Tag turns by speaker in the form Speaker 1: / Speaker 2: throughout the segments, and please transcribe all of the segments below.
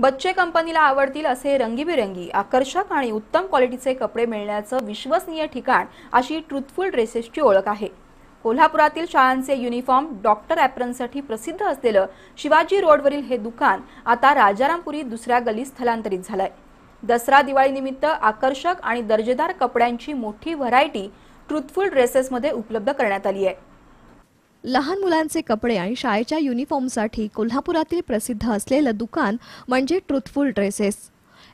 Speaker 1: बच्चे कंपनीला आवडतील असे रंगीबिरंगी आकर्षक आणि उत्तम क्वालिटीचे कपडे मिळण्याचं विश्वसनीय ठिकाण अशी ट्रुथफुल ड्रेसेसची ओळख आहे कोल्हापुरातील शाळांचे युनिफॉर्म डॉक्टर ॲप्रनसाठी प्रसिद्ध असलेलं शिवाजी रोडवरील हे दुकान आता राजारामपुरी दुसऱ्या गली स्थलांतरित झालंय दसरा दिवाळीनिमित्त आकर्षक आणि दर्जेदार कपड्यांची मोठी व्हरायटी ट्रुथफुल ड्रेसेसमध्ये उपलब्ध करण्यात आली आहे
Speaker 2: लहान मुलांचे कपडे आणि शाळेच्या युनिफॉर्मसाठी कोल्हापुरातील प्रसिद्ध असलेलं दुकान म्हणजे ट्रुथफुल ड्रेसेस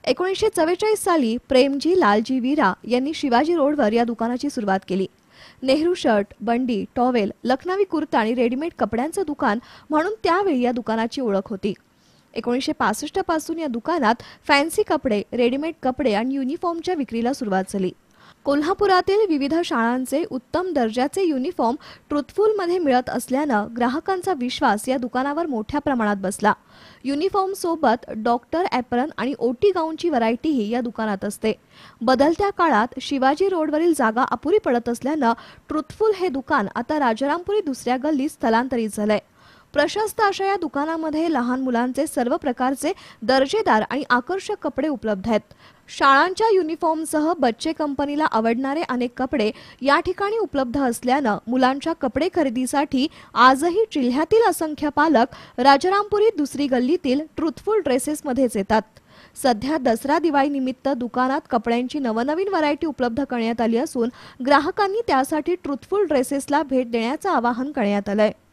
Speaker 2: एकोणीसशे चव्वेचाळीस साली प्रेमजी लालजी वीरा यांनी शिवाजी रोडवर या दुकानाची सुरुवात केली नेहरू शर्ट बंडी टॉवेल लखनवी कुर्ता आणि रेडीमेड कपड्यांचं दुकान म्हणून त्यावेळी या दुकानाची ओळख होती एकोणीसशे पासष्ट पासून या दुकानात फॅन्सी कपडे रेडीमेड कपडे आणि युनिफॉर्मच्या विक्रीला सुरुवात झाली कोल्हापुरातील विविध शाळांचे उत्तम दर्जाचे युनिफॉर्म ट्रुथफुलमध्ये मिळत असल्यानं ग्राहकांचा विश्वास या दुकानावर मोठ्या प्रमाणात बसला युनिफॉर्म सोबत डॉक्टर ॲपरन आणि ओटी गाऊनची व्हरायटीही या दुकानात असते बदलत्या काळात शिवाजी रोडवरील जागा अपुरी पडत असल्यानं ट्रुथफुल हे दुकान आता राजारामपुरी दुसऱ्या गल्लीत स्थलांतरित झालंय प्रशस्त अशा या दुकानामध्ये लहान मुलांचे सर्व प्रकारचे दर्जेदार आणि आकर्षक कपडे उपलब्ध आहेत शाळांच्या युनिफॉर्मसह बच्चे कंपनीला आवडणारे अनेक कपडे या ठिकाणी उपलब्ध असल्यानं मुलांच्या कपडे खरेदीसाठी आजही जिल्ह्यातील असंख्य पालक राजारामपुरी दुसरी गल्लीतील ट्रुथफुल ड्रेसेसमध्येच येतात सध्या दसरा दिवाळी निमित्त दुकानात कपड्यांची नवनवीन व्हरायटी उपलब्ध करण्यात आली असून ग्राहकांनी त्यासाठी ट्रुथफुल ड्रेसेसला भेट देण्याचं आवाहन करण्यात आलंय